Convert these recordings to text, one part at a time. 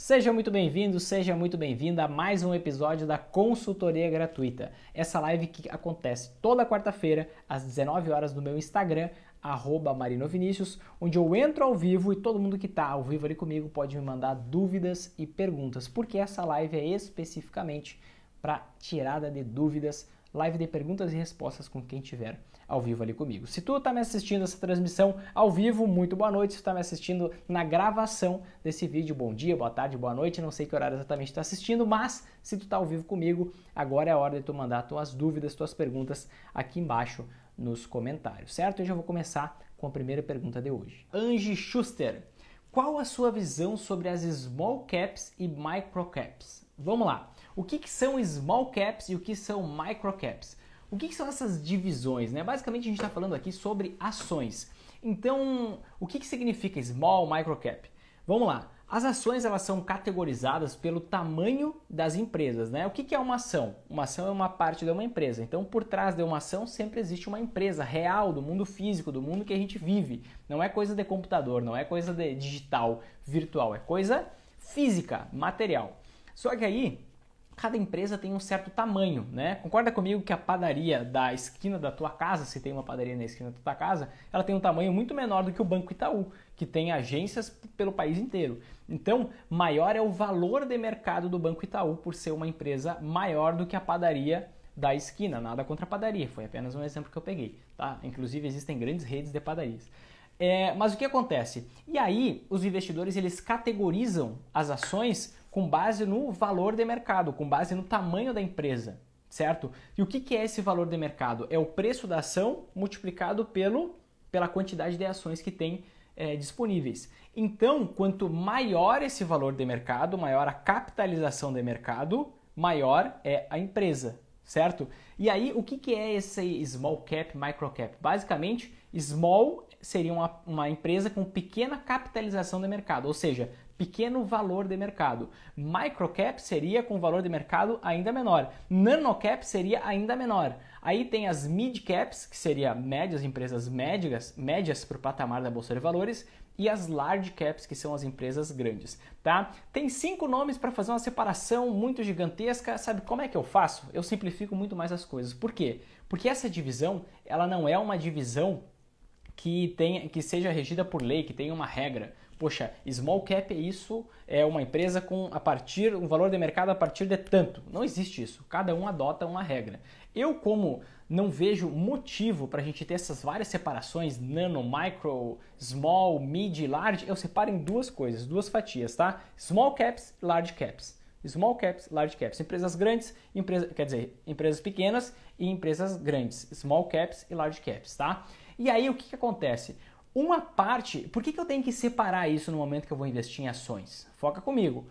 Seja muito bem-vindo, seja muito bem-vinda a mais um episódio da Consultoria Gratuita. Essa live que acontece toda quarta-feira às 19 horas no meu Instagram @marinovinicius, onde eu entro ao vivo e todo mundo que está ao vivo ali comigo pode me mandar dúvidas e perguntas, porque essa live é especificamente para tirada de dúvidas, live de perguntas e respostas com quem tiver ao vivo ali comigo. Se tu está me assistindo essa transmissão ao vivo, muito boa noite. Se tu está me assistindo na gravação desse vídeo, bom dia, boa tarde, boa noite. Não sei que horário exatamente tu tá assistindo, mas se tu está ao vivo comigo, agora é a hora de tu mandar tuas dúvidas, tuas perguntas aqui embaixo nos comentários, certo? Eu já vou começar com a primeira pergunta de hoje. Angie Schuster, qual a sua visão sobre as small caps e micro caps? Vamos lá. O que, que são small caps e o que são micro caps? O que, são essas divisões? Né? Basicamente, a gente está falando aqui sobre ações. Então, o que, significa small, microcap? Vamos lá. As ações elas são categorizadas pelo tamanho das empresas, né? O que, que é uma ação? Uma ação é uma parte de uma empresa. Então, por trás de uma ação sempre existe uma empresa real do mundo físico, do mundo que a gente vive. Não é coisa de computador, não é coisa de digital, virtual, é coisa física, material. Só que aí cada empresa tem um certo tamanho, né? Concorda comigo que a padaria da esquina da tua casa, se tem uma padaria na esquina da tua casa, ela tem um tamanho muito menor do que o Banco Itaú, que tem agências pelo país inteiro. Então, maior é o valor de mercado do Banco Itaú por ser uma empresa maior do que a padaria da esquina, nada contra a padaria, foi apenas um exemplo que eu peguei, tá? Inclusive existem grandes redes de padarias. É, mas o que acontece? E aí, os investidores eles categorizam as ações com base no valor de mercado, com base no tamanho da empresa, certo? E o que, que é esse valor de mercado? É o preço da ação multiplicado pelo, pela quantidade de ações que tem é, disponíveis. Então, quanto maior esse valor de mercado, maior a capitalização de mercado, maior é a empresa, certo? E aí, o que, que é esse small cap, micro cap? Basicamente, small seria uma, uma empresa com pequena capitalização de mercado, ou seja, pequeno valor de mercado. Microcap seria com valor de mercado ainda menor. Nanocap seria ainda menor. Aí tem as midcaps, que seria médias, empresas médias, médias para o patamar da Bolsa de Valores, e as large caps, que são as empresas grandes, tá? Tem cinco nomes para fazer uma separação muito gigantesca. Sabe como é que eu faço? Eu simplifico muito mais as coisas. Por quê? Porque essa divisão, ela não é uma divisão que, tenha, que seja regida por lei, que tenha uma regra. Poxa, small cap é isso, é uma empresa com a partir um valor de mercado a partir de tanto. Não existe isso. Cada um adota uma regra. Eu como não vejo motivo para a gente ter essas várias separações nano, micro, small, mid, large, eu separo em duas coisas, duas fatias, tá? Small caps, large caps. Small caps, large caps, empresas grandes, empresa, quer dizer, empresas pequenas e empresas grandes, small caps e large caps, tá? E aí o que, que acontece? Uma parte, por que, que eu tenho que separar isso no momento que eu vou investir em ações? Foca comigo.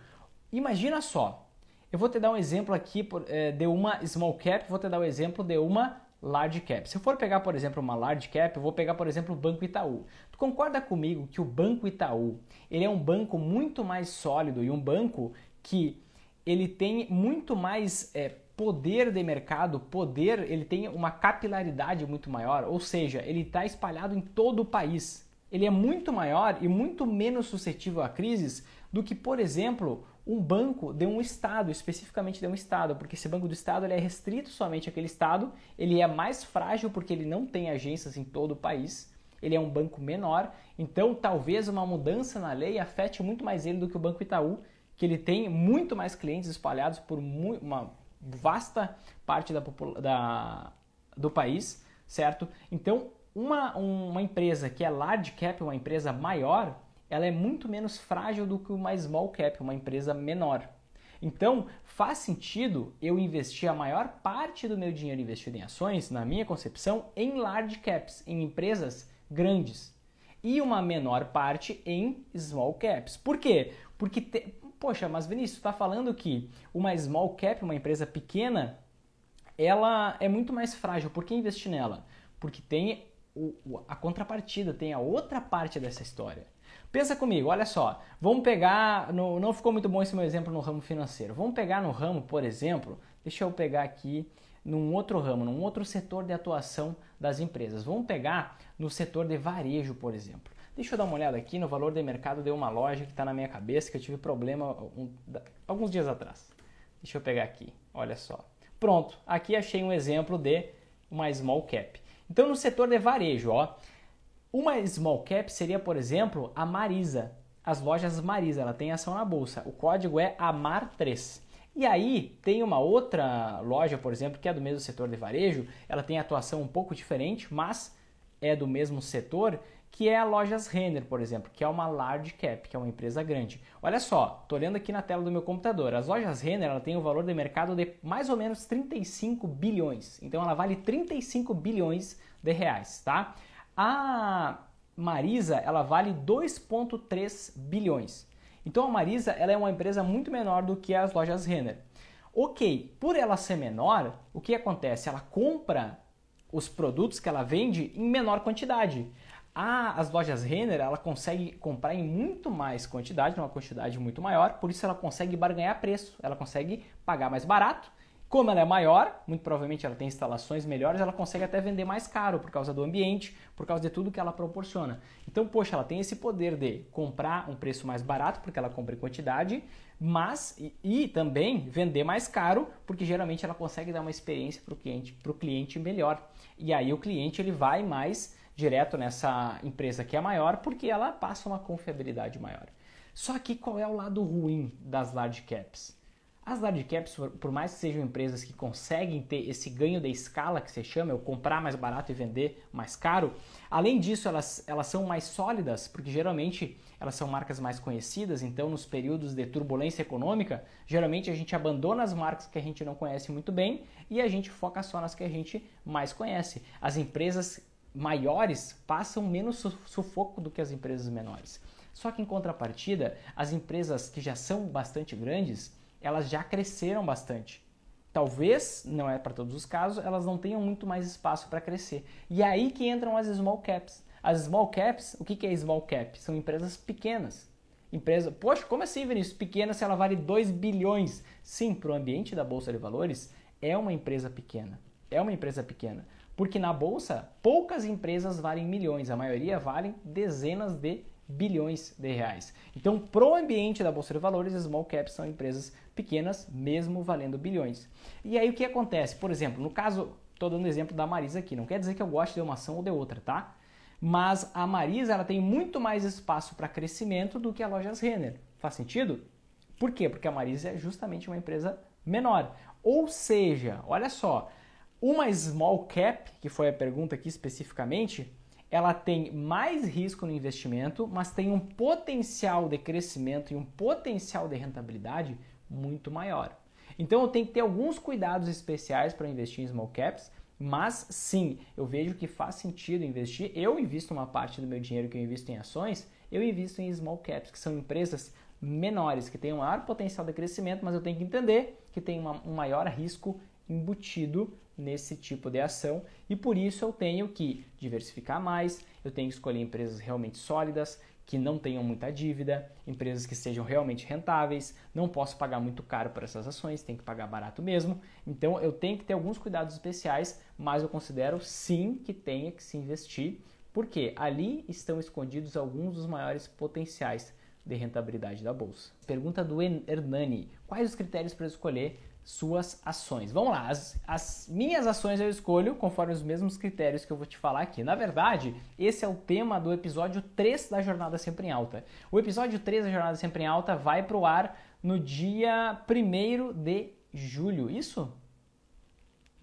Imagina só, eu vou te dar um exemplo aqui eh, de uma small cap, vou te dar o um exemplo de uma large cap. Se eu for pegar, por exemplo, uma large cap, eu vou pegar, por exemplo, o Banco Itaú. Tu concorda comigo que o Banco Itaú, ele é um banco muito mais sólido e um banco que ele tem muito mais é, poder de mercado, poder, ele tem uma capilaridade muito maior, ou seja, ele está espalhado em todo o país. Ele é muito maior e muito menos suscetível a crises do que, por exemplo, um banco de um estado, especificamente de um estado, porque esse banco do estado ele é restrito somente àquele estado, ele é mais frágil porque ele não tem agências em todo o país ele é um banco menor, então talvez uma mudança na lei afete muito mais ele do que o Banco Itaú, que ele tem muito mais clientes espalhados por uma vasta parte da, da, do país, certo? Então, uma, uma empresa que é large cap, uma empresa maior, ela é muito menos frágil do que uma small cap, uma empresa menor. Então, faz sentido eu investir a maior parte do meu dinheiro investido em ações, na minha concepção, em large caps, em empresas grandes, e uma menor parte em small caps. Por quê? Porque te, Poxa, mas Vinícius, está falando que uma small cap, uma empresa pequena, ela é muito mais frágil. Por que investir nela? Porque tem o, a contrapartida, tem a outra parte dessa história. Pensa comigo, olha só. Vamos pegar. No, não ficou muito bom esse meu exemplo no ramo financeiro. Vamos pegar no ramo, por exemplo, deixa eu pegar aqui num outro ramo, num outro setor de atuação das empresas. Vamos pegar no setor de varejo, por exemplo. Deixa eu dar uma olhada aqui no valor de mercado de uma loja que está na minha cabeça, que eu tive problema um, alguns dias atrás. Deixa eu pegar aqui, olha só. Pronto, aqui achei um exemplo de uma small cap. Então, no setor de varejo, ó, uma small cap seria, por exemplo, a Marisa. As lojas Marisa, ela tem ação na bolsa. O código é AMAR3. E aí tem uma outra loja, por exemplo, que é do mesmo setor de varejo, ela tem atuação um pouco diferente, mas é do mesmo setor que é a Lojas Renner, por exemplo, que é uma large cap, que é uma empresa grande. Olha só, estou olhando aqui na tela do meu computador. As Lojas Renner ela tem um valor de mercado de mais ou menos 35 bilhões. Então ela vale 35 bilhões de reais, tá? A Marisa, ela vale 2.3 bilhões. Então a Marisa, ela é uma empresa muito menor do que as Lojas Renner. OK, por ela ser menor, o que acontece? Ela compra os produtos que ela vende em menor quantidade. A, as lojas Renner, ela consegue comprar em muito mais quantidade, numa quantidade muito maior, por isso ela consegue barganhar preço, ela consegue pagar mais barato. Como ela é maior, muito provavelmente ela tem instalações melhores, ela consegue até vender mais caro por causa do ambiente, por causa de tudo que ela proporciona. Então, poxa, ela tem esse poder de comprar um preço mais barato, porque ela compra em quantidade, mas e, e também vender mais caro, porque geralmente ela consegue dar uma experiência para o cliente, cliente melhor. E aí o cliente ele vai mais direto nessa empresa que é maior, porque ela passa uma confiabilidade maior. Só que qual é o lado ruim das large caps? As large caps, por mais que sejam empresas que conseguem ter esse ganho da escala que se chama, eu comprar mais barato e vender mais caro, além disso elas, elas são mais sólidas, porque geralmente elas são marcas mais conhecidas, então nos períodos de turbulência econômica, geralmente a gente abandona as marcas que a gente não conhece muito bem e a gente foca só nas que a gente mais conhece. As empresas maiores passam menos sufoco do que as empresas menores. Só que em contrapartida, as empresas que já são bastante grandes, elas já cresceram bastante. Talvez, não é para todos os casos, elas não tenham muito mais espaço para crescer. E é aí que entram as small caps. As small caps, o que, é small cap? São empresas pequenas. Empresa, poxa, como assim, Vinícius? Pequena se ela vale 2 bilhões? Sim, para o ambiente da Bolsa de Valores, é uma empresa pequena. É uma empresa pequena. Porque na bolsa, poucas empresas valem milhões, a maioria valem dezenas de bilhões de reais. Então, pro ambiente da bolsa de valores, small caps são empresas pequenas, mesmo valendo bilhões. E aí o que acontece? Por exemplo, no caso, estou dando exemplo da Marisa aqui, não quer dizer que eu goste de uma ação ou de outra, tá? Mas a Marisa ela tem muito mais espaço para crescimento do que a Lojas Renner. Faz sentido? Por quê? Porque a Marisa é justamente uma empresa menor. Ou seja, olha só, uma small cap, que foi a pergunta aqui especificamente, ela tem mais risco no investimento, mas tem um potencial de crescimento e um potencial de rentabilidade muito maior. Então eu tenho que ter alguns cuidados especiais para investir em small caps, mas sim, eu vejo que faz sentido investir. Eu invisto uma parte do meu dinheiro que eu invisto em ações, eu invisto em small caps, que são empresas menores, que têm um maior potencial de crescimento, mas eu tenho que entender que tem uma, um maior risco embutido nesse tipo de ação e por isso eu tenho que diversificar mais, eu tenho que escolher empresas realmente sólidas, que não tenham muita dívida, empresas que sejam realmente rentáveis, não posso pagar muito caro por essas ações, tem que pagar barato mesmo. Então eu tenho que ter alguns cuidados especiais, mas eu considero sim que tenha que se investir, porque ali estão escondidos alguns dos maiores potenciais de rentabilidade da bolsa. Pergunta do Hernani: quais os critérios para escolher suas ações. Vamos lá, as, as, minhas ações eu escolho conforme os mesmos critérios que eu vou te falar aqui. Na verdade, esse é o tema do episódio 3 da Jornada Sempre em Alta. O episódio 3 da Jornada Sempre em Alta vai pro ar no dia 1 de julho. Isso?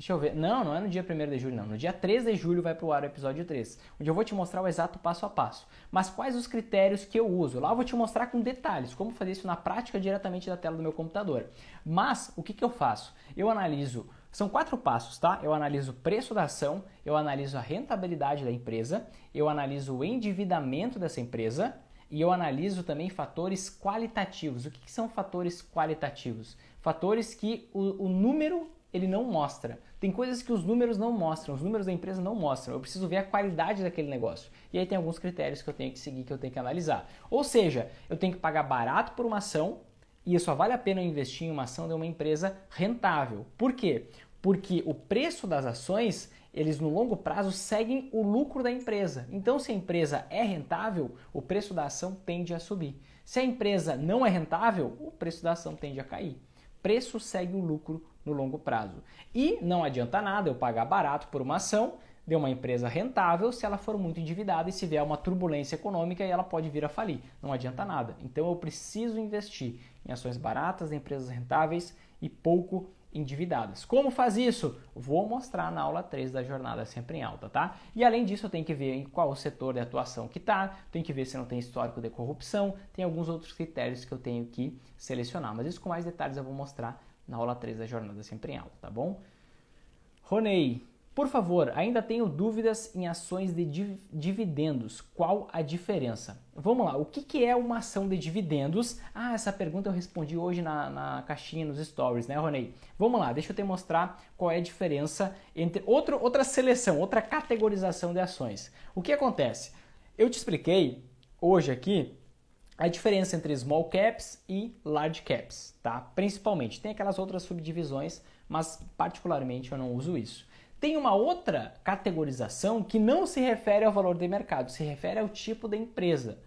Deixa eu ver. Não, não é no dia 1 de julho, não. No dia 3 de julho vai para o ar o episódio 3, onde eu vou te mostrar o exato passo a passo. Mas quais os critérios que eu uso? Lá eu vou te mostrar com detalhes como fazer isso na prática diretamente da tela do meu computador. Mas o que, que eu faço? Eu analiso. São quatro passos, tá? Eu analiso o preço da ação, eu analiso a rentabilidade da empresa, eu analiso o endividamento dessa empresa e eu analiso também fatores qualitativos. O que, que são fatores qualitativos? Fatores que o, o número ele não mostra tem coisas que os números não mostram, os números da empresa não mostram. Eu preciso ver a qualidade daquele negócio. E aí tem alguns critérios que eu tenho que seguir, que eu tenho que analisar. Ou seja, eu tenho que pagar barato por uma ação e só vale a pena eu investir em uma ação de uma empresa rentável. Por quê? Porque o preço das ações eles no longo prazo seguem o lucro da empresa. Então, se a empresa é rentável, o preço da ação tende a subir. Se a empresa não é rentável, o preço da ação tende a cair. Preço segue o lucro no longo prazo. E não adianta nada eu pagar barato por uma ação de uma empresa rentável se ela for muito endividada e se vier uma turbulência econômica e ela pode vir a falir. Não adianta nada. Então eu preciso investir em ações baratas, em empresas rentáveis e pouco endividadas. Como faz isso? Vou mostrar na aula 3 da jornada sempre em alta, tá? E além disso, eu tenho que ver em qual setor de atuação que tá, tenho que ver se não tem histórico de corrupção, tem alguns outros critérios que eu tenho que selecionar, mas isso com mais detalhes eu vou mostrar na aula 3 da Jornada Sempre em Aula, tá bom? Ronei, por favor, ainda tenho dúvidas em ações de dividendos. Qual a diferença? Vamos lá, o que, que é uma ação de dividendos? Ah, essa pergunta eu respondi hoje na, na caixinha nos stories, né, Ronei? Vamos lá, deixa eu te mostrar qual é a diferença entre outro, outra seleção, outra categorização de ações. O que acontece? Eu te expliquei hoje aqui a diferença entre small caps e large caps, tá? Principalmente. Tem aquelas outras subdivisões, mas particularmente eu não uso isso. Tem uma outra categorização que não se refere ao valor de mercado, se refere ao tipo da empresa.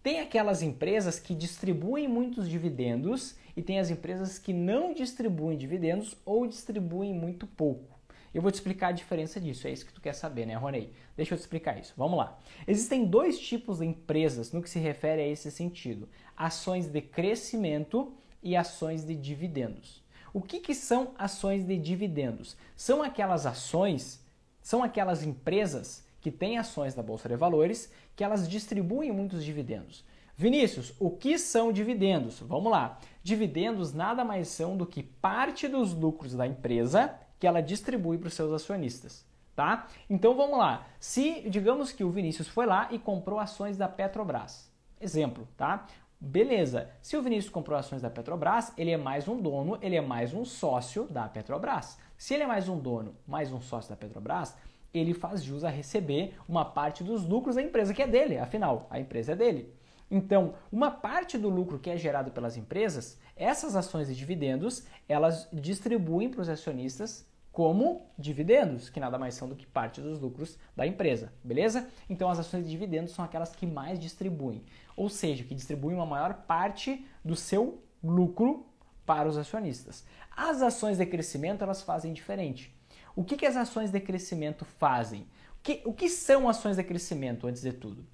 Tem aquelas empresas que distribuem muitos dividendos e tem as empresas que não distribuem dividendos ou distribuem muito pouco. Eu vou te explicar a diferença disso, é isso que tu quer saber, né, Ronei? Deixa eu te explicar isso. Vamos lá. Existem dois tipos de empresas no que se refere a esse sentido: ações de crescimento e ações de dividendos. O que, que são ações de dividendos? São aquelas ações, são aquelas empresas que têm ações da Bolsa de Valores que elas distribuem muitos dividendos. Vinícius, o que são dividendos? Vamos lá. Dividendos nada mais são do que parte dos lucros da empresa que ela distribui para os seus acionistas. Tá? Então vamos lá. Se digamos que o Vinícius foi lá e comprou ações da Petrobras. Exemplo, tá? Beleza. Se o Vinícius comprou ações da Petrobras, ele é mais um dono, ele é mais um sócio da Petrobras. Se ele é mais um dono, mais um sócio da Petrobras, ele faz jus a receber uma parte dos lucros da empresa que é dele, afinal, a empresa é dele. Então, uma parte do lucro que é gerado pelas empresas, essas ações e dividendos, elas distribuem para os acionistas como dividendos, que nada mais são do que parte dos lucros da empresa, beleza? Então as ações de dividendos são aquelas que mais distribuem, ou seja, que distribuem uma maior parte do seu lucro para os acionistas. As ações de crescimento elas fazem diferente. O que, que as ações de crescimento fazem? O que, o que são ações de crescimento, antes de tudo?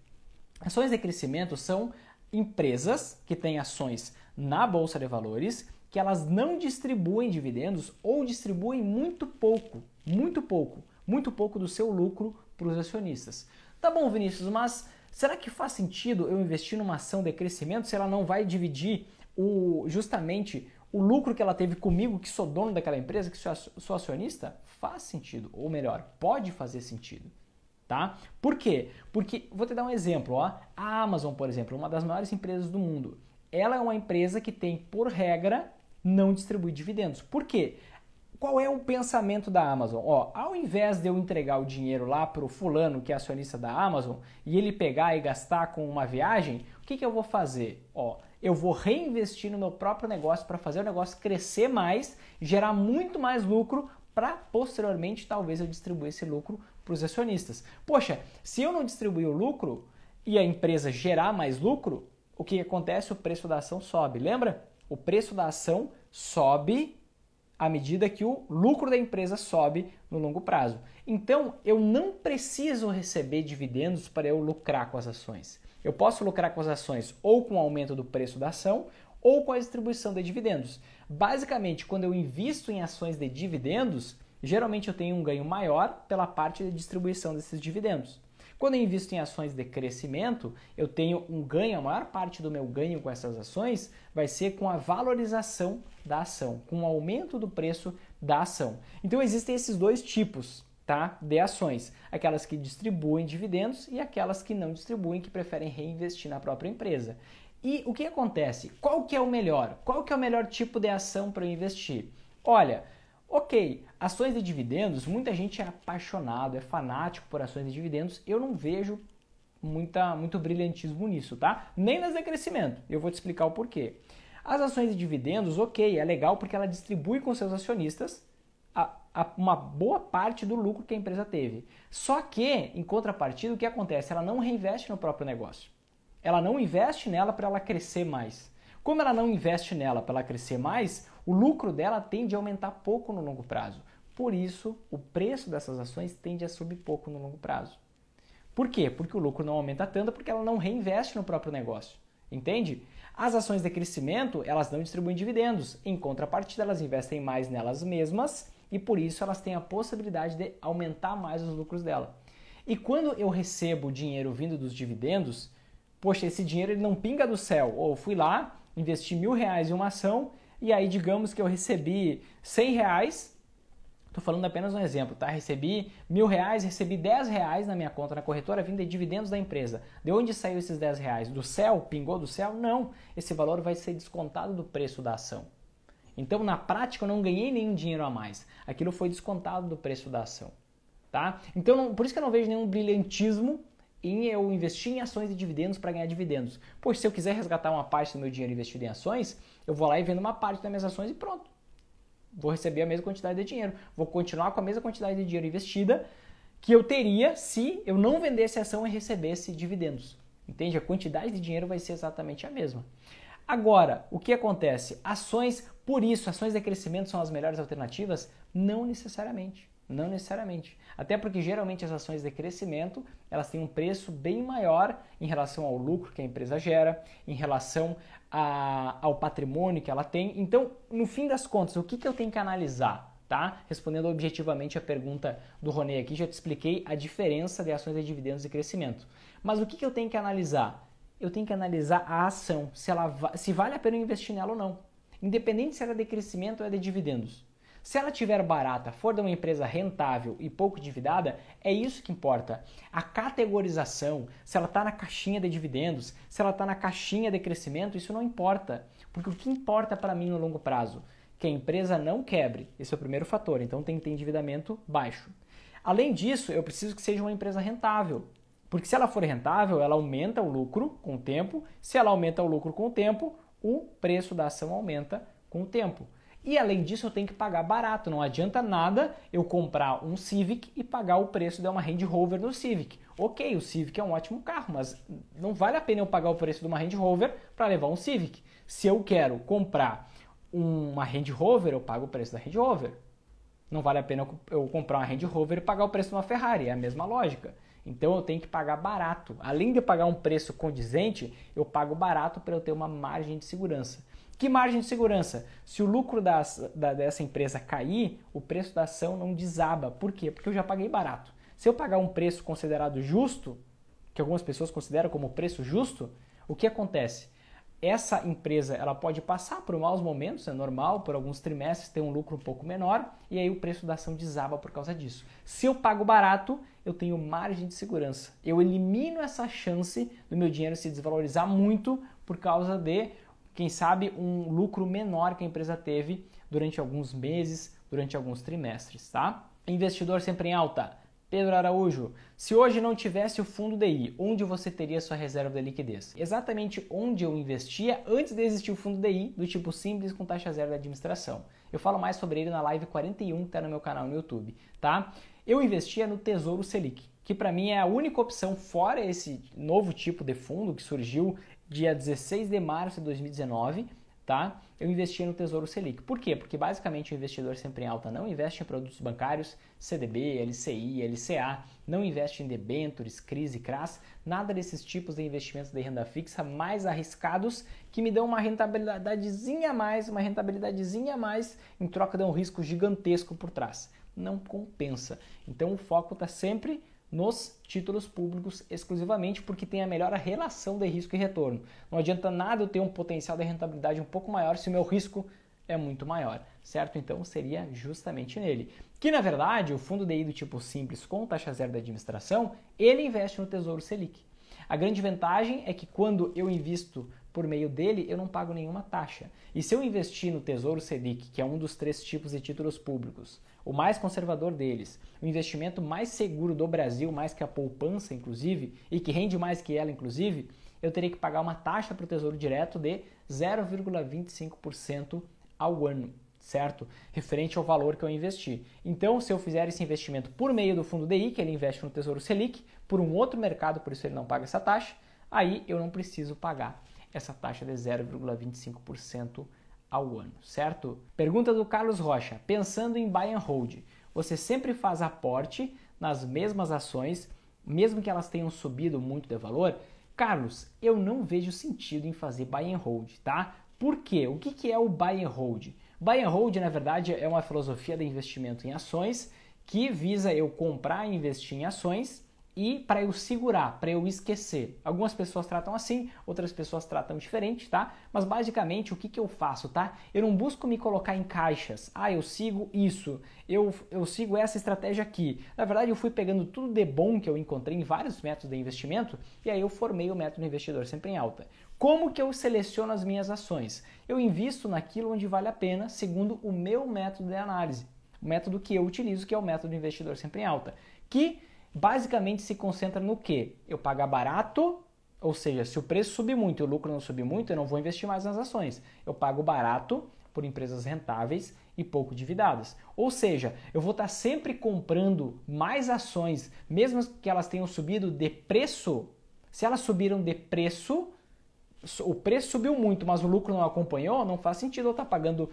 Ações de crescimento são empresas que têm ações na bolsa de valores que elas não distribuem dividendos ou distribuem muito pouco, muito pouco, muito pouco do seu lucro para os acionistas. Tá bom, Vinícius, mas será que faz sentido eu investir numa ação de crescimento se ela não vai dividir o, justamente o lucro que ela teve comigo, que sou dono daquela empresa, que sou acionista? Faz sentido, ou melhor, pode fazer sentido tá? Por quê? Porque vou te dar um exemplo, ó. A Amazon, por exemplo, é uma das maiores empresas do mundo. Ela é uma empresa que tem por regra não distribuir dividendos. Por quê? Qual é o pensamento da Amazon? Ó, ao invés de eu entregar o dinheiro lá para o fulano que é acionista da Amazon e ele pegar e gastar com uma viagem, o que, que eu vou fazer? Ó, eu vou reinvestir no meu próprio negócio para fazer o negócio crescer mais, gerar muito mais lucro para posteriormente talvez eu distribuir esse lucro para os acionistas. Poxa, se eu não distribuir o lucro e a empresa gerar mais lucro, o que acontece? O preço da ação sobe. Lembra? O preço da ação sobe à medida que o lucro da empresa sobe no longo prazo. Então, eu não preciso receber dividendos para eu lucrar com as ações. Eu posso lucrar com as ações ou com o aumento do preço da ação ou com a distribuição de dividendos. Basicamente, quando eu invisto em ações de dividendos, geralmente eu tenho um ganho maior pela parte de distribuição desses dividendos. Quando eu invisto em ações de crescimento, eu tenho um ganho, a maior parte do meu ganho com essas ações vai ser com a valorização da ação, com o aumento do preço da ação. Então existem esses dois tipos, tá? De ações, aquelas que distribuem dividendos e aquelas que não distribuem, que preferem reinvestir na própria empresa. E o que acontece? Qual que é o melhor? Qual que é o melhor tipo de ação para eu investir? Olha, Ok, ações e dividendos, muita gente é apaixonado, é fanático por ações e dividendos. Eu não vejo muita, muito brilhantismo nisso, tá? Nem nas de crescimento. Eu vou te explicar o porquê. As ações e dividendos, ok, é legal porque ela distribui com seus acionistas a, a, uma boa parte do lucro que a empresa teve. Só que, em contrapartida, o que acontece? Ela não reinveste no próprio negócio. Ela não investe nela para ela crescer mais. Como ela não investe nela para ela crescer mais, o lucro dela tende a aumentar pouco no longo prazo. Por isso, o preço dessas ações tende a subir pouco no longo prazo. Por quê? Porque o lucro não aumenta tanto porque ela não reinveste no próprio negócio. Entende? As ações de crescimento, elas não distribuem dividendos. Em contrapartida, elas investem mais nelas mesmas e por isso elas têm a possibilidade de aumentar mais os lucros dela. E quando eu recebo dinheiro vindo dos dividendos, poxa, esse dinheiro ele não pinga do céu. Ou fui lá, investi mil reais em uma ação e aí, digamos que eu recebi 100 reais, estou falando apenas um exemplo, tá? Recebi mil reais, recebi 10 reais na minha conta na corretora vindo de dividendos da empresa. De onde saiu esses 10 reais? Do céu? Pingou do céu? Não. Esse valor vai ser descontado do preço da ação. Então, na prática, eu não ganhei nenhum dinheiro a mais. Aquilo foi descontado do preço da ação. Tá? Então, por isso que eu não vejo nenhum brilhantismo em eu investir em ações e dividendos para ganhar dividendos. Pois se eu quiser resgatar uma parte do meu dinheiro investido em ações, eu vou lá e vendo uma parte das minhas ações e pronto. Vou receber a mesma quantidade de dinheiro. Vou continuar com a mesma quantidade de dinheiro investida que eu teria se eu não vendesse a ação e recebesse dividendos. Entende? A quantidade de dinheiro vai ser exatamente a mesma. Agora, o que acontece? Ações, por isso, ações de crescimento são as melhores alternativas? Não necessariamente. Não necessariamente. Até porque geralmente as ações de crescimento elas têm um preço bem maior em relação ao lucro que a empresa gera, em relação a, ao patrimônio que ela tem. Então, no fim das contas, o que, que eu tenho que analisar? Tá? Respondendo objetivamente a pergunta do Ronê aqui, já te expliquei a diferença de ações de dividendos e crescimento. Mas o que, que eu tenho que analisar? Eu tenho que analisar a ação, se, ela va se vale a pena investir nela ou não. Independente se ela é de crescimento ou é de dividendos. Se ela tiver barata, for de uma empresa rentável e pouco endividada, é isso que importa. A categorização, se ela está na caixinha de dividendos, se ela está na caixinha de crescimento, isso não importa. Porque o que importa para mim no longo prazo? Que a empresa não quebre. Esse é o primeiro fator, então tem que ter endividamento baixo. Além disso, eu preciso que seja uma empresa rentável. Porque se ela for rentável, ela aumenta o lucro com o tempo. Se ela aumenta o lucro com o tempo, o preço da ação aumenta com o tempo. E além disso, eu tenho que pagar barato. Não adianta nada eu comprar um Civic e pagar o preço de uma Range Rover no Civic. Ok, o Civic é um ótimo carro, mas não vale a pena eu pagar o preço de uma Range Rover para levar um Civic. Se eu quero comprar uma Range Rover, eu pago o preço da Range Rover. Não vale a pena eu comprar uma Range Rover e pagar o preço de uma Ferrari, é a mesma lógica. Então eu tenho que pagar barato. Além de pagar um preço condizente, eu pago barato para eu ter uma margem de segurança. Que margem de segurança? Se o lucro da, dessa empresa cair, o preço da ação não desaba. Por quê? Porque eu já paguei barato. Se eu pagar um preço considerado justo, que algumas pessoas consideram como preço justo, o que acontece? Essa empresa ela pode passar por maus momentos, é normal, por alguns trimestres ter um lucro um pouco menor e aí o preço da ação desaba por causa disso. Se eu pago barato, eu tenho margem de segurança. Eu elimino essa chance do meu dinheiro se desvalorizar muito por causa de quem sabe um lucro menor que a empresa teve durante alguns meses, durante alguns trimestres, tá? Investidor sempre em alta. Pedro Araújo, se hoje não tivesse o fundo DI, onde você teria sua reserva de liquidez? Exatamente onde eu investia antes de existir o fundo DI, do tipo simples com taxa zero de administração. Eu falo mais sobre ele na live 41 que está no meu canal no YouTube, tá? Eu investia no Tesouro Selic, que para mim é a única opção fora esse novo tipo de fundo que surgiu dia 16 de março de 2019, tá? Eu investi no Tesouro Selic. Por quê? Porque basicamente o investidor sempre em alta não investe em produtos bancários, CDB, LCI, LCA, não investe em debentures, CRIs e CRAS, nada desses tipos de investimentos de renda fixa mais arriscados que me dão uma rentabilidadezinha a mais, uma rentabilidadezinha a mais em troca de um risco gigantesco por trás. Não compensa. Então o foco está sempre nos títulos públicos exclusivamente porque tem a melhor relação de risco e retorno. Não adianta nada eu ter um potencial de rentabilidade um pouco maior se o meu risco é muito maior, certo? Então seria justamente nele. Que na verdade, o fundo DI do tipo simples com taxa zero da administração, ele investe no Tesouro Selic. A grande vantagem é que quando eu invisto por meio dele eu não pago nenhuma taxa. E se eu investir no Tesouro Selic, que é um dos três tipos de títulos públicos, o mais conservador deles, o investimento mais seguro do Brasil, mais que a poupança, inclusive, e que rende mais que ela, inclusive, eu teria que pagar uma taxa para o Tesouro Direto de 0,25% ao ano, certo? Referente ao valor que eu investi. Então, se eu fizer esse investimento por meio do fundo DI, que ele investe no Tesouro Selic, por um outro mercado, por isso ele não paga essa taxa, aí eu não preciso pagar essa taxa de 0,25% ao ano, certo? Pergunta do Carlos Rocha: pensando em buy and hold, você sempre faz aporte nas mesmas ações, mesmo que elas tenham subido muito de valor? Carlos, eu não vejo sentido em fazer buy and hold, tá? Por quê? O que é o buy and hold? Buy and hold, na verdade, é uma filosofia de investimento em ações que visa eu comprar e investir em ações e para eu segurar, para eu esquecer. Algumas pessoas tratam assim, outras pessoas tratam diferente, tá? Mas basicamente o que, que eu faço, tá? Eu não busco me colocar em caixas. Ah, eu sigo isso, eu, eu sigo essa estratégia aqui. Na verdade, eu fui pegando tudo de bom que eu encontrei em vários métodos de investimento e aí eu formei o método investidor sempre em alta. Como que eu seleciono as minhas ações? Eu invisto naquilo onde vale a pena, segundo o meu método de análise. O método que eu utilizo, que é o método investidor sempre em alta. Que basicamente se concentra no que? Eu pagar barato, ou seja, se o preço subir muito e o lucro não subir muito, eu não vou investir mais nas ações. Eu pago barato por empresas rentáveis e pouco endividadas. Ou seja, eu vou estar sempre comprando mais ações, mesmo que elas tenham subido de preço. Se elas subiram de preço, o preço subiu muito, mas o lucro não acompanhou, não faz sentido eu estar pagando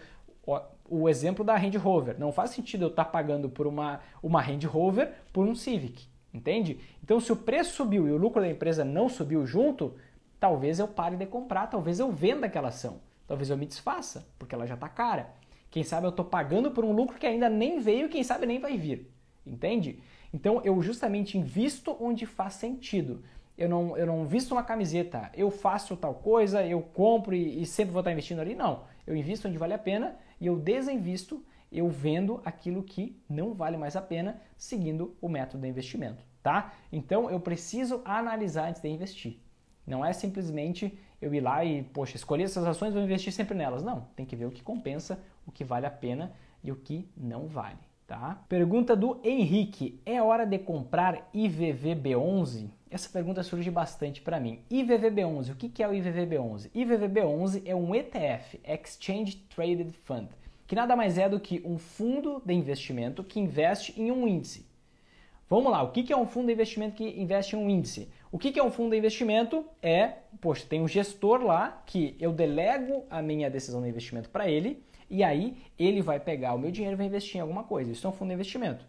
o exemplo da Range Rover. Não faz sentido eu estar pagando por uma, uma Range Rover por um Civic entende? Então, se o preço subiu e o lucro da empresa não subiu junto, talvez eu pare de comprar, talvez eu venda aquela ação, talvez eu me desfaça, porque ela já está cara. Quem sabe eu estou pagando por um lucro que ainda nem veio, quem sabe nem vai vir, entende? Então, eu justamente invisto onde faz sentido. Eu não, eu não visto uma camiseta, eu faço tal coisa, eu compro e, e sempre vou estar investindo ali. Não, eu invisto onde vale a pena e eu desinvisto eu vendo aquilo que não vale mais a pena, seguindo o método de investimento, tá? Então eu preciso analisar antes de investir. Não é simplesmente eu ir lá e, poxa, escolher essas ações, vou investir sempre nelas. Não, tem que ver o que compensa, o que vale a pena e o que não vale, tá? Pergunta do Henrique: é hora de comprar IVVB11? Essa pergunta surge bastante para mim. IVVB11, o que é o IVVB11? IVVB11 é um ETF, Exchange Traded Fund que nada mais é do que um fundo de investimento que investe em um índice. Vamos lá, o que é um fundo de investimento que investe em um índice? O que é um fundo de investimento? É, poxa, tem um gestor lá que eu delego a minha decisão de investimento para ele e aí ele vai pegar o meu dinheiro e vai investir em alguma coisa. Isso é um fundo de investimento.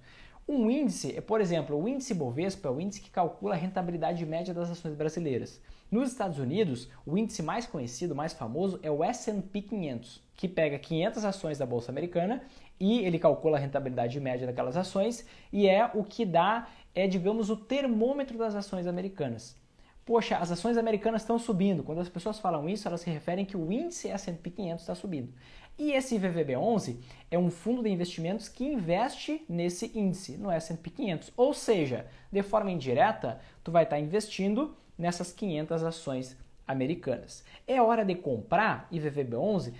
Um índice é, por exemplo, o índice Bovespa é o índice que calcula a rentabilidade média das ações brasileiras. Nos Estados Unidos, o índice mais conhecido, mais famoso, é o S&P 500, que pega 500 ações da bolsa americana e ele calcula a rentabilidade média daquelas ações e é o que dá, é digamos, o termômetro das ações americanas. Poxa, as ações americanas estão subindo. Quando as pessoas falam isso, elas se referem que o índice S&P 500 está subindo. E esse IVVB11 é um fundo de investimentos que investe nesse índice, no S&P 500. Ou seja, de forma indireta, tu vai estar tá investindo nessas 500 ações americanas. É hora de comprar IVVB11?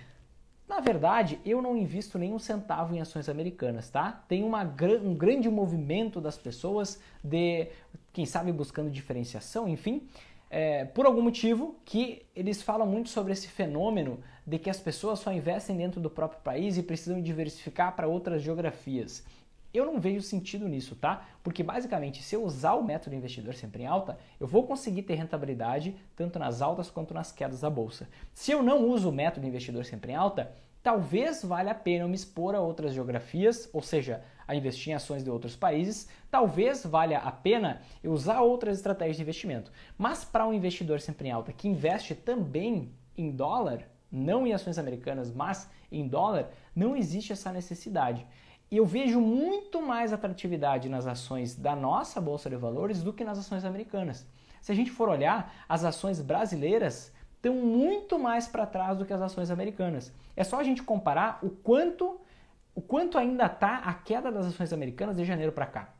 Na verdade, eu não invisto nenhum centavo em ações americanas, tá? Tem uma, um grande movimento das pessoas de, quem sabe, buscando diferenciação, enfim é, por algum motivo, que eles falam muito sobre esse fenômeno de que as pessoas só investem dentro do próprio país e precisam diversificar para outras geografias. Eu não vejo sentido nisso, tá? Porque basicamente, se eu usar o método investidor sempre em alta, eu vou conseguir ter rentabilidade tanto nas altas quanto nas quedas da bolsa. Se eu não uso o método investidor sempre em alta, Talvez valha a pena eu me expor a outras geografias, ou seja, a investir em ações de outros países, talvez valha a pena eu usar outras estratégias de investimento. Mas para um investidor sempre em alta que investe também em dólar, não em ações americanas, mas em dólar, não existe essa necessidade. E eu vejo muito mais atratividade nas ações da nossa bolsa de valores do que nas ações americanas. Se a gente for olhar, as ações brasileiras estão muito mais para trás do que as ações americanas. É só a gente comparar o quanto o quanto ainda está a queda das ações americanas de janeiro para cá.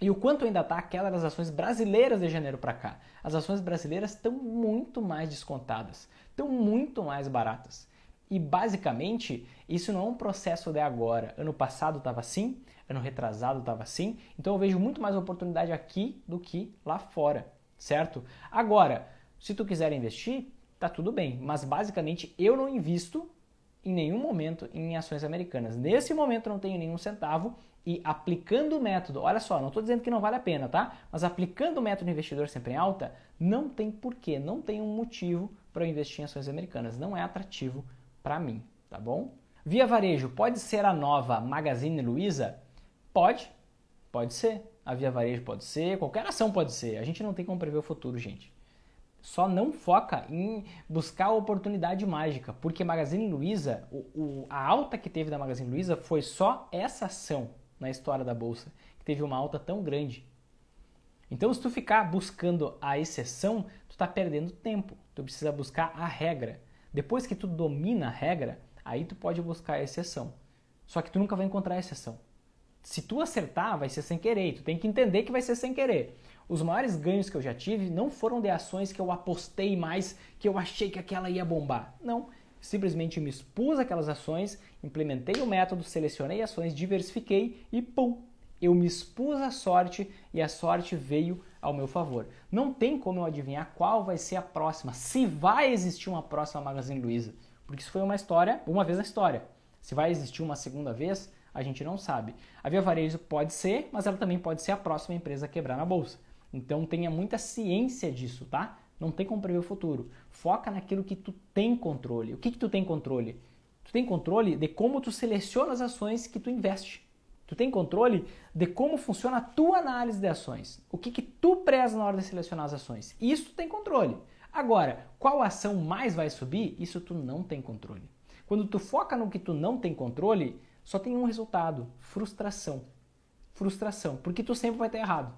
E o quanto ainda está a queda das ações brasileiras de janeiro para cá. As ações brasileiras estão muito mais descontadas, estão muito mais baratas. E basicamente, isso não é um processo de agora. Ano passado estava assim, ano retrasado estava assim, então eu vejo muito mais oportunidade aqui do que lá fora, certo? Agora, se tu quiser investir, tá tudo bem. Mas basicamente eu não invisto em nenhum momento em ações americanas. Nesse momento não tenho nenhum centavo e aplicando o método, olha só, não estou dizendo que não vale a pena, tá? Mas aplicando o método investidor sempre em alta, não tem porquê, não tem um motivo para eu investir em ações americanas. Não é atrativo para mim, tá bom? Via Varejo, pode ser a nova Magazine Luiza? Pode, pode ser. A Via Varejo pode ser, qualquer ação pode ser. A gente não tem como prever o futuro, gente. Só não foca em buscar a oportunidade mágica, porque Magazine Luiza, o, o, a alta que teve da Magazine Luiza foi só essa ação na história da bolsa, que teve uma alta tão grande. Então, se tu ficar buscando a exceção, tu está perdendo tempo. Tu precisa buscar a regra. Depois que tu domina a regra, aí tu pode buscar a exceção. Só que tu nunca vai encontrar a exceção. Se tu acertar, vai ser sem querer. Tu tem que entender que vai ser sem querer. Os maiores ganhos que eu já tive não foram de ações que eu apostei mais, que eu achei que aquela ia bombar. Não, simplesmente me expus aquelas ações, implementei o método, selecionei ações, diversifiquei e pum, eu me expus à sorte e a sorte veio ao meu favor. Não tem como eu adivinhar qual vai ser a próxima, se vai existir uma próxima Magazine Luiza, porque isso foi uma história, uma vez na história. Se vai existir uma segunda vez, a gente não sabe. A Via Varejo pode ser, mas ela também pode ser a próxima empresa a quebrar na bolsa. Então tenha muita ciência disso, tá? Não tem como prever o futuro. Foca naquilo que tu tem controle. O que, que tu tem controle? Tu tem controle de como tu seleciona as ações que tu investe. Tu tem controle de como funciona a tua análise de ações. O que, que tu preza na hora de selecionar as ações. Isso tu tem controle. Agora, qual ação mais vai subir? Isso tu não tem controle. Quando tu foca no que tu não tem controle, só tem um resultado: frustração. Frustração, porque tu sempre vai estar errado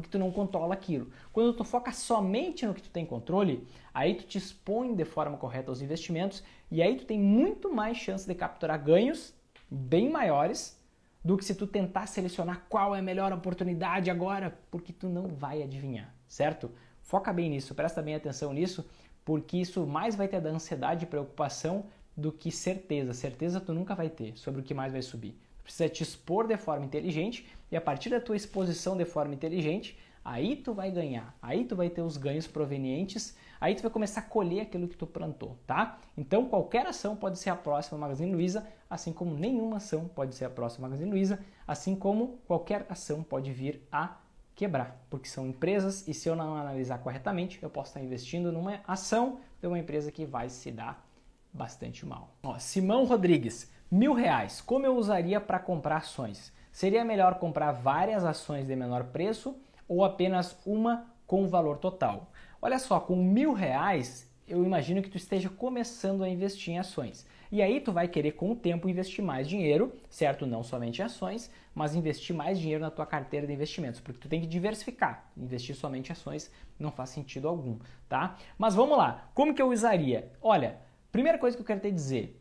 porque tu não controla aquilo. Quando tu foca somente no que tu tem controle, aí tu te expõe de forma correta aos investimentos e aí tu tem muito mais chance de capturar ganhos bem maiores do que se tu tentar selecionar qual é a melhor oportunidade agora, porque tu não vai adivinhar, certo? Foca bem nisso, presta bem atenção nisso, porque isso mais vai te dar ansiedade e preocupação do que certeza. Certeza tu nunca vai ter sobre o que mais vai subir precisa te expor de forma inteligente e a partir da tua exposição de forma inteligente, aí tu vai ganhar, aí tu vai ter os ganhos provenientes, aí tu vai começar a colher aquilo que tu plantou, tá? Então qualquer ação pode ser a próxima Magazine Luiza, assim como nenhuma ação pode ser a próxima Magazine Luiza, assim como qualquer ação pode vir a quebrar, porque são empresas e se eu não analisar corretamente, eu posso estar investindo numa ação de uma empresa que vai se dar bastante mal. Ó, Simão Rodrigues, Mil reais, como eu usaria para comprar ações? Seria melhor comprar várias ações de menor preço ou apenas uma com valor total? Olha só, com mil reais eu imagino que tu esteja começando a investir em ações. E aí tu vai querer com o tempo investir mais dinheiro, certo? Não somente em ações, mas investir mais dinheiro na tua carteira de investimentos, porque tu tem que diversificar. Investir somente em ações não faz sentido algum, tá? Mas vamos lá. Como que eu usaria? Olha, primeira coisa que eu quero te dizer,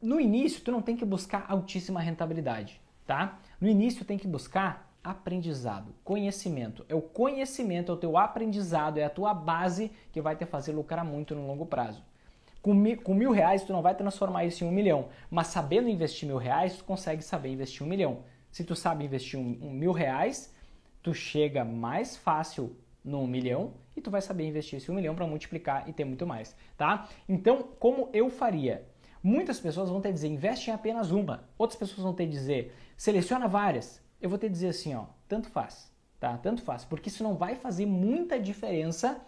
no início tu não tem que buscar altíssima rentabilidade, tá? No início tem que buscar aprendizado, conhecimento. É o conhecimento, é o teu aprendizado, é a tua base que vai te fazer lucrar muito no longo prazo. Com mil, com mil reais tu não vai transformar isso em um milhão, mas sabendo investir mil reais tu consegue saber investir um milhão. Se tu sabe investir um, um mil reais, tu chega mais fácil no um milhão e tu vai saber investir esse um milhão para multiplicar e ter muito mais, tá? Então como eu faria? Muitas pessoas vão ter que dizer, investe em apenas uma. Outras pessoas vão ter que dizer, seleciona várias. Eu vou ter que dizer assim, ó, tanto faz, tá? Tanto faz, porque isso não vai fazer muita diferença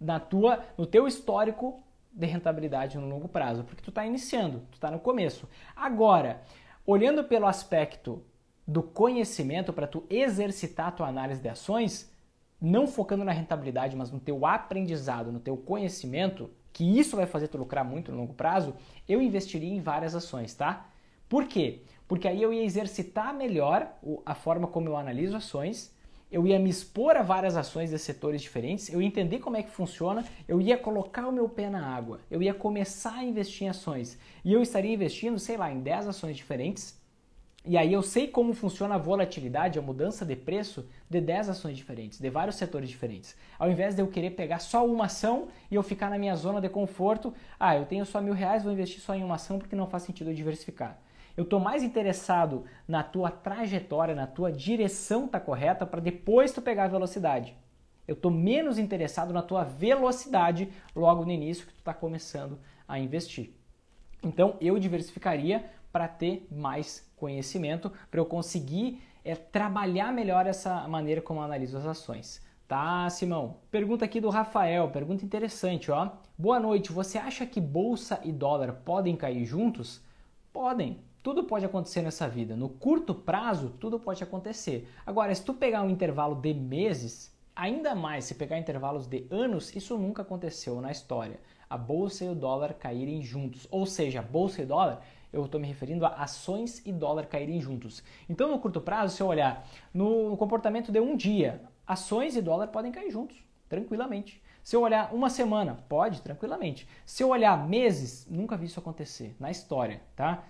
na tua, no teu histórico de rentabilidade no longo prazo, porque tu está iniciando, tu está no começo. Agora, olhando pelo aspecto do conhecimento para tu exercitar a tua análise de ações, não focando na rentabilidade, mas no teu aprendizado, no teu conhecimento, que isso vai fazer tu lucrar muito no longo prazo, eu investiria em várias ações, tá? Por quê? Porque aí eu ia exercitar melhor a forma como eu analiso ações, eu ia me expor a várias ações de setores diferentes, eu ia entender como é que funciona, eu ia colocar o meu pé na água, eu ia começar a investir em ações. E eu estaria investindo, sei lá, em 10 ações diferentes e aí eu sei como funciona a volatilidade, a mudança de preço de 10 ações diferentes, de vários setores diferentes. Ao invés de eu querer pegar só uma ação e eu ficar na minha zona de conforto, ah, eu tenho só mil reais, vou investir só em uma ação porque não faz sentido eu diversificar. Eu estou mais interessado na tua trajetória, na tua direção tá correta para depois tu pegar a velocidade. Eu estou menos interessado na tua velocidade logo no início que tu está começando a investir. Então eu diversificaria para ter mais conhecimento, para eu conseguir é, trabalhar melhor essa maneira como eu analiso as ações. Tá, Simão. Pergunta aqui do Rafael, pergunta interessante, ó. Boa noite, você acha que bolsa e dólar podem cair juntos? Podem. Tudo pode acontecer nessa vida. No curto prazo, tudo pode acontecer. Agora, se tu pegar um intervalo de meses, ainda mais se pegar intervalos de anos, isso nunca aconteceu na história. A bolsa e o dólar caírem juntos, ou seja, a bolsa e dólar eu estou me referindo a ações e dólar caírem juntos. Então, no curto prazo, se eu olhar no, no comportamento de um dia, ações e dólar podem cair juntos, tranquilamente. Se eu olhar uma semana, pode, tranquilamente. Se eu olhar meses, nunca vi isso acontecer na história, tá?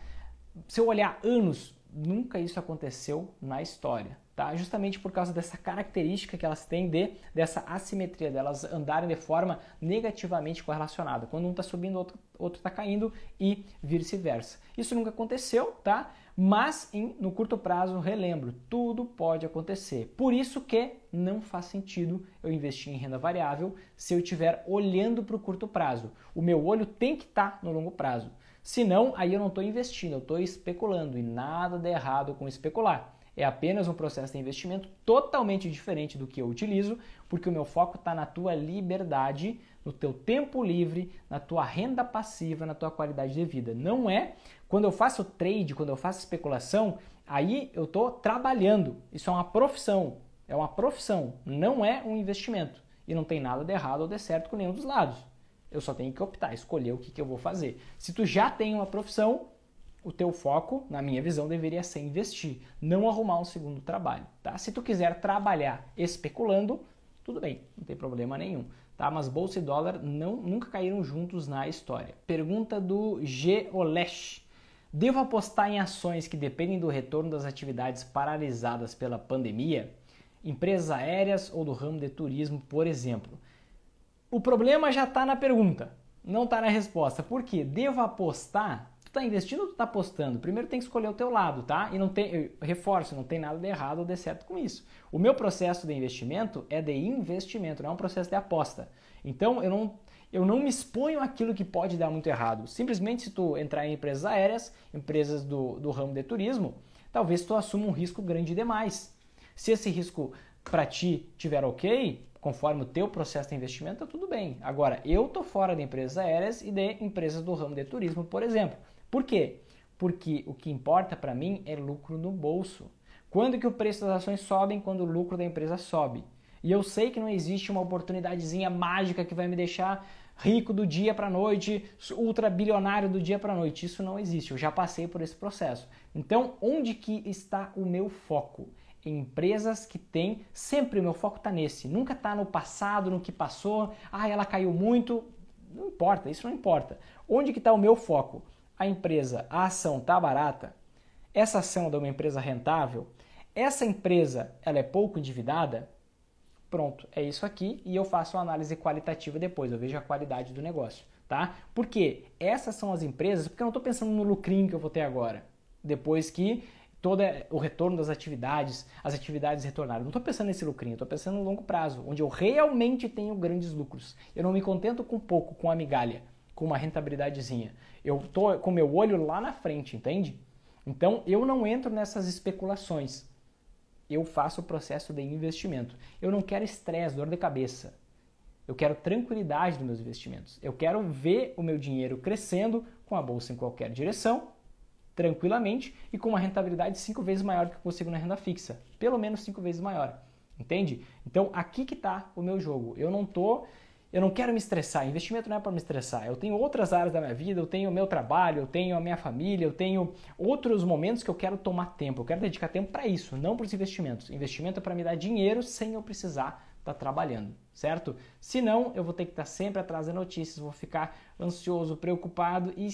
Se eu olhar anos, nunca isso aconteceu na história tá? justamente por causa dessa característica que elas têm de dessa assimetria, delas de andarem de forma negativamente correlacionada. Quando um está subindo, o outro, outro está caindo e vice-versa. Isso nunca aconteceu, tá? Mas em, no curto prazo, relembro, tudo pode acontecer. Por isso que não faz sentido eu investir em renda variável se eu estiver olhando para o curto prazo. O meu olho tem que estar tá no longo prazo. Senão, aí eu não estou investindo, eu estou especulando e nada de errado com especular é apenas um processo de investimento totalmente diferente do que eu utilizo, porque o meu foco está na tua liberdade, no teu tempo livre, na tua renda passiva, na tua qualidade de vida. Não é quando eu faço trade, quando eu faço especulação, aí eu estou trabalhando. Isso é uma profissão, é uma profissão, não é um investimento. E não tem nada de errado ou de certo com nenhum dos lados. Eu só tenho que optar, escolher o que, que eu vou fazer. Se tu já tem uma profissão, o teu foco, na minha visão, deveria ser investir, não arrumar um segundo trabalho, tá? Se tu quiser trabalhar especulando, tudo bem, não tem problema nenhum, tá? Mas bolsa e dólar não, nunca caíram juntos na história. Pergunta do Geolesh. Devo apostar em ações que dependem do retorno das atividades paralisadas pela pandemia? Empresas aéreas ou do ramo de turismo, por exemplo? O problema já está na pergunta, não está na resposta. Por quê? Devo apostar tu tá investindo ou tu tá apostando? Primeiro tem que escolher o teu lado, tá? E não tem, reforço, não tem nada de errado ou de certo com isso. O meu processo de investimento é de investimento, não é um processo de aposta. Então eu não eu não me exponho àquilo que pode dar muito errado. Simplesmente se tu entrar em empresas aéreas, empresas do, do ramo de turismo, talvez tu assuma um risco grande demais. Se esse risco para ti tiver ok, conforme o teu processo de investimento, tá tudo bem. Agora, eu tô fora de empresas aéreas e de empresas do ramo de turismo, por exemplo. Por quê? Porque o que importa para mim é lucro no bolso. Quando que o preço das ações sobem? Quando o lucro da empresa sobe. E eu sei que não existe uma oportunidadezinha mágica que vai me deixar rico do dia para noite, ultra bilionário do dia para noite. Isso não existe. Eu já passei por esse processo. Então, onde que está o meu foco? Em empresas que têm, sempre o meu foco está nesse, nunca está no passado, no que passou, ah, ela caiu muito, não importa, isso não importa. Onde que está o meu foco? a empresa, a ação está barata, essa ação é de uma empresa rentável, essa empresa ela é pouco endividada, pronto, é isso aqui e eu faço uma análise qualitativa depois, eu vejo a qualidade do negócio, tá? Porque essas são as empresas, porque eu não estou pensando no lucrinho que eu vou ter agora, depois que todo o retorno das atividades, as atividades retornaram. Não estou pensando nesse lucrinho, estou pensando no longo prazo, onde eu realmente tenho grandes lucros. Eu não me contento com pouco, com a migalha, com uma rentabilidadezinha. Eu tô com meu olho lá na frente, entende? Então eu não entro nessas especulações. Eu faço o processo de investimento. Eu não quero estresse, dor de cabeça. Eu quero tranquilidade nos meus investimentos. Eu quero ver o meu dinheiro crescendo com a bolsa em qualquer direção, tranquilamente e com uma rentabilidade cinco vezes maior do que eu consigo na renda fixa, pelo menos cinco vezes maior. Entende? Então aqui que está o meu jogo. Eu não estou eu não quero me estressar, investimento não é para me estressar. Eu tenho outras áreas da minha vida, eu tenho o meu trabalho, eu tenho a minha família, eu tenho outros momentos que eu quero tomar tempo, eu quero dedicar tempo para isso, não para os investimentos. Investimento é para me dar dinheiro sem eu precisar estar tá trabalhando, certo? Se não, eu vou ter que estar tá sempre atrás das notícias, vou ficar ansioso, preocupado e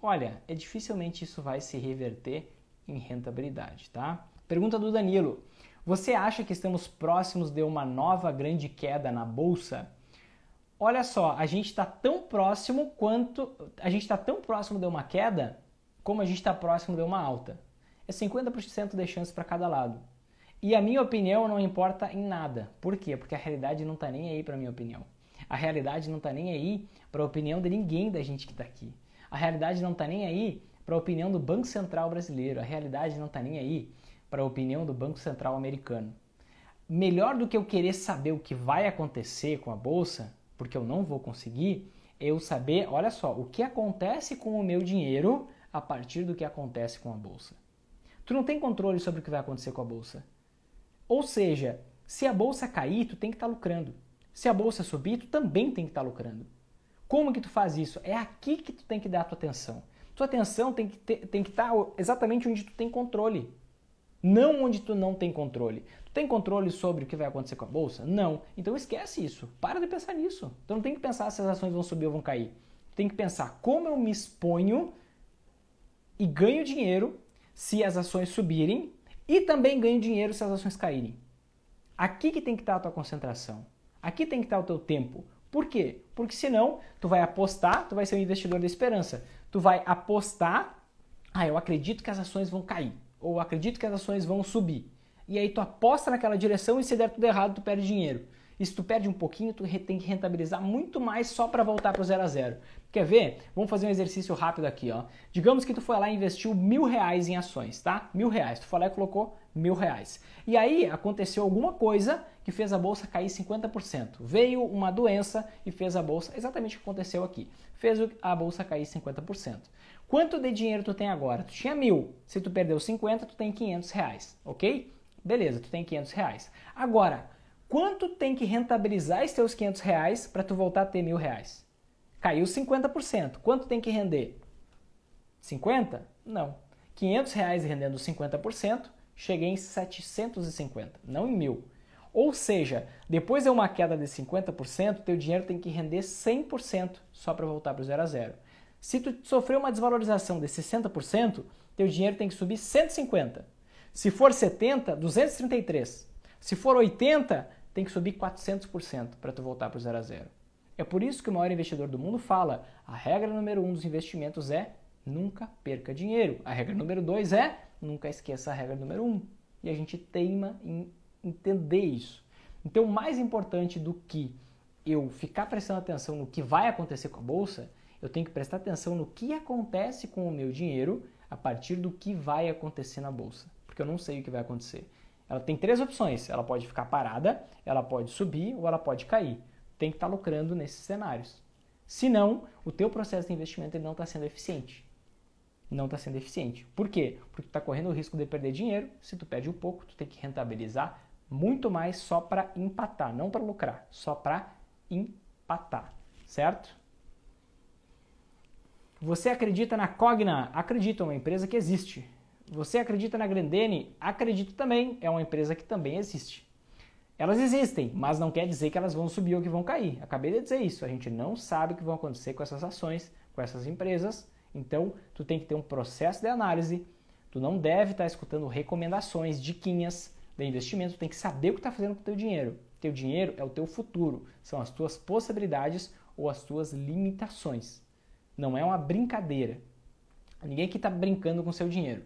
olha, é dificilmente isso vai se reverter em rentabilidade, tá? Pergunta do Danilo: Você acha que estamos próximos de uma nova grande queda na bolsa? olha só, a gente está tão próximo quanto. A gente está tão próximo de uma queda como a gente está próximo de uma alta. É 50% de chance para cada lado. E a minha opinião não importa em nada. Por quê? Porque a realidade não está nem aí para minha opinião. A realidade não está nem aí para a opinião de ninguém da gente que está aqui. A realidade não está nem aí para a opinião do Banco Central brasileiro. A realidade não está nem aí para a opinião do Banco Central americano. Melhor do que eu querer saber o que vai acontecer com a bolsa porque eu não vou conseguir, eu saber, olha só, o que acontece com o meu dinheiro a partir do que acontece com a bolsa. Tu não tem controle sobre o que vai acontecer com a bolsa. Ou seja, se a bolsa cair, tu tem que estar tá lucrando. Se a bolsa subir, tu também tem que estar tá lucrando. Como que tu faz isso? É aqui que tu tem que dar tua atenção. Tua atenção tem que tem que estar tá exatamente onde tu tem controle, não onde tu não tem controle. Tem controle sobre o que vai acontecer com a bolsa? Não. Então esquece isso. Para de pensar nisso. Então não tem que pensar se as ações vão subir ou vão cair. Tem que pensar como eu me exponho e ganho dinheiro se as ações subirem e também ganho dinheiro se as ações caírem. Aqui que tem que estar tá a tua concentração. Aqui tem que estar tá o teu tempo. Por quê? Porque senão tu vai apostar, tu vai ser um investidor da esperança. Tu vai apostar, ah, eu acredito que as ações vão cair ou acredito que as ações vão subir e aí tu aposta naquela direção e se der tudo errado, tu perde dinheiro. E se tu perde um pouquinho, tu tem que rentabilizar muito mais só para voltar para o zero a zero. Quer ver? Vamos fazer um exercício rápido aqui, ó. Digamos que tu foi lá e investiu mil reais em ações, tá? Mil reais. Tu foi lá e colocou mil reais. E aí aconteceu alguma coisa que fez a bolsa cair 50%. Veio uma doença e fez a bolsa, exatamente o que aconteceu aqui, fez a bolsa cair 50%. Quanto de dinheiro tu tem agora? Tu tinha mil. Se tu perdeu 50, tu tem 500 reais, ok? Beleza, tu tem 500 reais. Agora, quanto tem que rentabilizar esses teus 500 reais para tu voltar a ter mil reais? Caiu 50%. Quanto tem que render? 50? Não. 500 reais rendendo 50%, cheguei em 750, não em mil. Ou seja, depois de uma queda de 50%, teu dinheiro tem que render 100% só para voltar para o zero a zero. Se tu sofreu uma desvalorização de 60%, teu dinheiro tem que subir 150%. Se for 70, 233. Se for 80, tem que subir 400% para tu voltar para o zero a zero. É por isso que o maior investidor do mundo fala: a regra número um dos investimentos é nunca perca dinheiro. A regra número dois é nunca esqueça a regra número um. E a gente teima em entender isso. Então, mais importante do que eu ficar prestando atenção no que vai acontecer com a bolsa, eu tenho que prestar atenção no que acontece com o meu dinheiro a partir do que vai acontecer na bolsa porque eu não sei o que vai acontecer. Ela tem três opções: ela pode ficar parada, ela pode subir ou ela pode cair. Tem que estar tá lucrando nesses cenários. Senão, o teu processo de investimento ele não está sendo eficiente. Não está sendo eficiente. Por quê? Porque está correndo o risco de perder dinheiro. Se tu perde um pouco, tu tem que rentabilizar muito mais só para empatar, não para lucrar, só para empatar, certo? Você acredita na Cogna? Acredita, é uma empresa que existe. Você acredita na Grandene? Acredito também, é uma empresa que também existe. Elas existem, mas não quer dizer que elas vão subir ou que vão cair. Acabei de dizer isso, a gente não sabe o que vai acontecer com essas ações, com essas empresas. Então, tu tem que ter um processo de análise. Tu não deve estar tá escutando recomendações, diquinhas de investimento, tu tem que saber o que está fazendo com o teu dinheiro. Teu dinheiro é o teu futuro, são as tuas possibilidades ou as tuas limitações. Não é uma brincadeira. Ninguém aqui está brincando com seu dinheiro.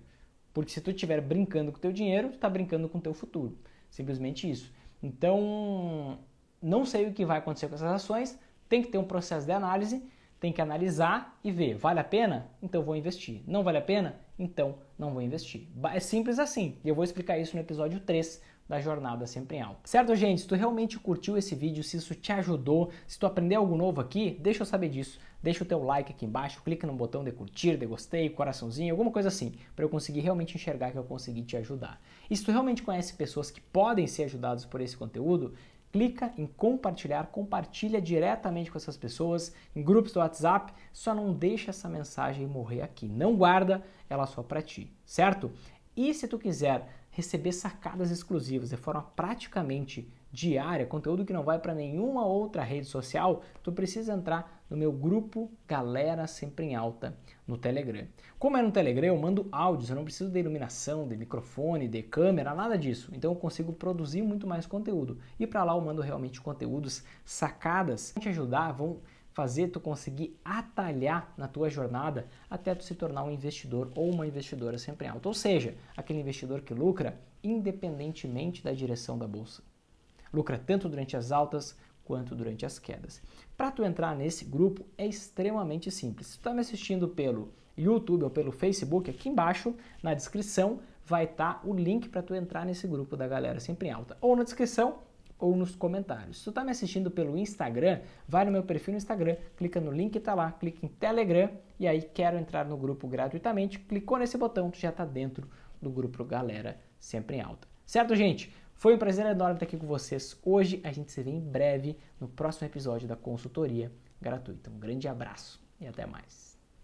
Porque se tu estiver brincando com o teu dinheiro, tu está brincando com o teu futuro. Simplesmente isso. Então, não sei o que vai acontecer com essas ações, tem que ter um processo de análise, tem que analisar e ver, vale a pena? Então vou investir. Não vale a pena? Então não vou investir. É simples assim. E eu vou explicar isso no episódio 3 da jornada sempre em alta. Certo, gente? Se tu realmente curtiu esse vídeo, se isso te ajudou, se tu aprendeu algo novo aqui, deixa eu saber disso. Deixa o teu like aqui embaixo, clica no botão de curtir, de gostei, coraçãozinho, alguma coisa assim, para eu conseguir realmente enxergar que eu consegui te ajudar. E se tu realmente conhece pessoas que podem ser ajudadas por esse conteúdo, clica em compartilhar, compartilha diretamente com essas pessoas em grupos do WhatsApp, só não deixa essa mensagem morrer aqui, não guarda ela só para ti, certo? E se tu quiser receber sacadas exclusivas de é forma praticamente diária, conteúdo que não vai para nenhuma outra rede social, tu precisa entrar no meu grupo Galera Sempre em Alta no Telegram. Como é no Telegram, eu mando áudios, eu não preciso de iluminação, de microfone, de câmera, nada disso. Então eu consigo produzir muito mais conteúdo. E para lá eu mando realmente conteúdos sacadas que te ajudar, vão fazer tu conseguir atalhar na tua jornada até tu se tornar um investidor ou uma investidora sempre alta, ou seja, aquele investidor que lucra independentemente da direção da bolsa. Lucra tanto durante as altas quanto durante as quedas. Para tu entrar nesse grupo é extremamente simples. Se tu está me assistindo pelo YouTube ou pelo Facebook, aqui embaixo na descrição vai estar tá o link para tu entrar nesse grupo da galera sempre em alta. Ou na descrição ou nos comentários. Se tu está me assistindo pelo Instagram, vai no meu perfil no Instagram, clica no link que está lá, clica em Telegram e aí quero entrar no grupo gratuitamente. Clicou nesse botão, tu já está dentro do grupo Galera Sempre em Alta. Certo, gente? Foi um prazer enorme estar aqui com vocês hoje. A gente se vê em breve no próximo episódio da consultoria gratuita. Um grande abraço e até mais.